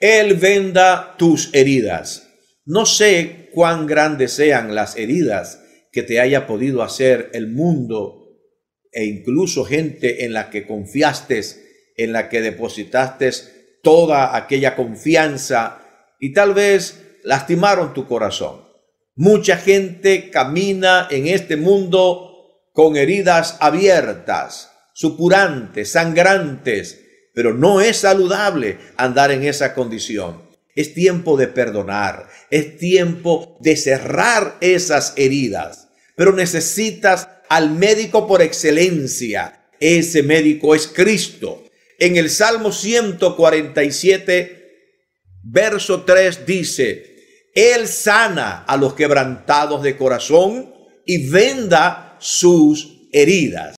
Él venda tus heridas. No sé cuán grandes sean las heridas que te haya podido hacer el mundo e incluso gente en la que confiaste, en la que depositaste toda aquella confianza y tal vez lastimaron tu corazón. Mucha gente camina en este mundo con heridas abiertas, supurantes, sangrantes, pero no es saludable andar en esa condición. Es tiempo de perdonar, es tiempo de cerrar esas heridas, pero necesitas al médico por excelencia. Ese médico es Cristo. En el Salmo 147, verso 3 dice, Él sana a los quebrantados de corazón y venda sus heridas.